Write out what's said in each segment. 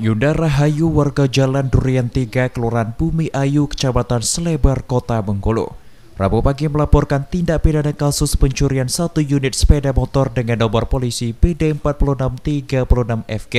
Yudara Rahayu warga Jalan Durian 3 Kelurahan Bumi Ayu Kecamatan Selebar Kota Bengkulu Rabu pagi melaporkan tindak pidana kasus pencurian satu unit sepeda motor dengan nomor polisi PD 4636FG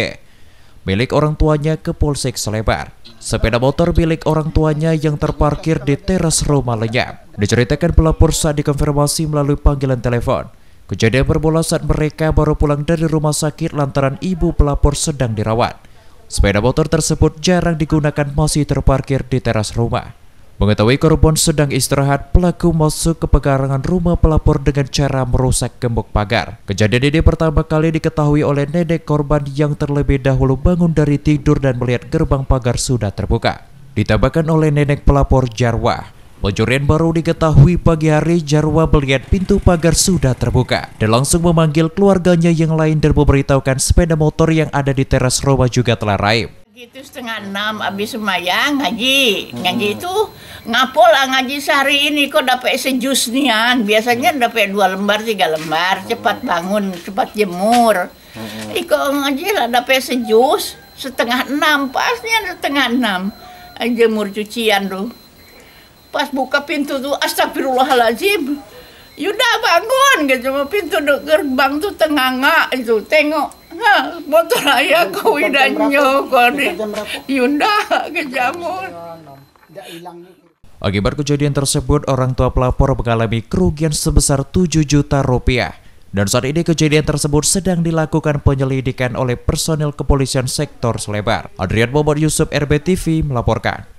milik orang tuanya ke Polsek Selebar. Sepeda motor milik orang tuanya yang terparkir di teras rumah lenyap. Diceritakan pelapor saat dikonfirmasi melalui panggilan telepon. Kejadian bermula saat mereka baru pulang dari rumah sakit lantaran ibu pelapor sedang dirawat. Sepeda motor tersebut jarang digunakan masih terparkir di teras rumah. Mengetahui korban sedang istirahat, pelaku masuk ke pekarangan rumah pelapor dengan cara merusak gembok pagar. Kejadian ini pertama kali diketahui oleh nenek korban yang terlebih dahulu bangun dari tidur dan melihat gerbang pagar sudah terbuka. Ditambahkan oleh nenek pelapor Jarwah, Pencurian baru diketahui pagi hari Jarwa melihat pintu pagar sudah terbuka dan langsung memanggil keluarganya yang lain dan memberitahukan sepeda motor yang ada di teras rumah juga telah raib. Gitu setengah enam abis semayang ngaji, ngaji itu ngapola ngaji sehari ini kok dapat sejus nian, biasanya dapat dua lembar tiga lembar, cepat bangun, cepat jemur. Hmm. Iko ngaji lah dapat sejus setengah enam, pasnya setengah enam jemur cucian tuh pas buka pintu tuh astagfirullahaladzim Yuda bangun gitu pintu gerbang tuh tenganga itu tengok ha, motor ayah kau udah nyokor Yunda kejamun Akibat kejadian tersebut, orang tua pelapor mengalami kerugian sebesar 7 juta rupiah. Dan saat ini kejadian tersebut sedang dilakukan penyelidikan oleh personil kepolisian sektor Selebar. Adrian Bobot Yusuf RBTV melaporkan.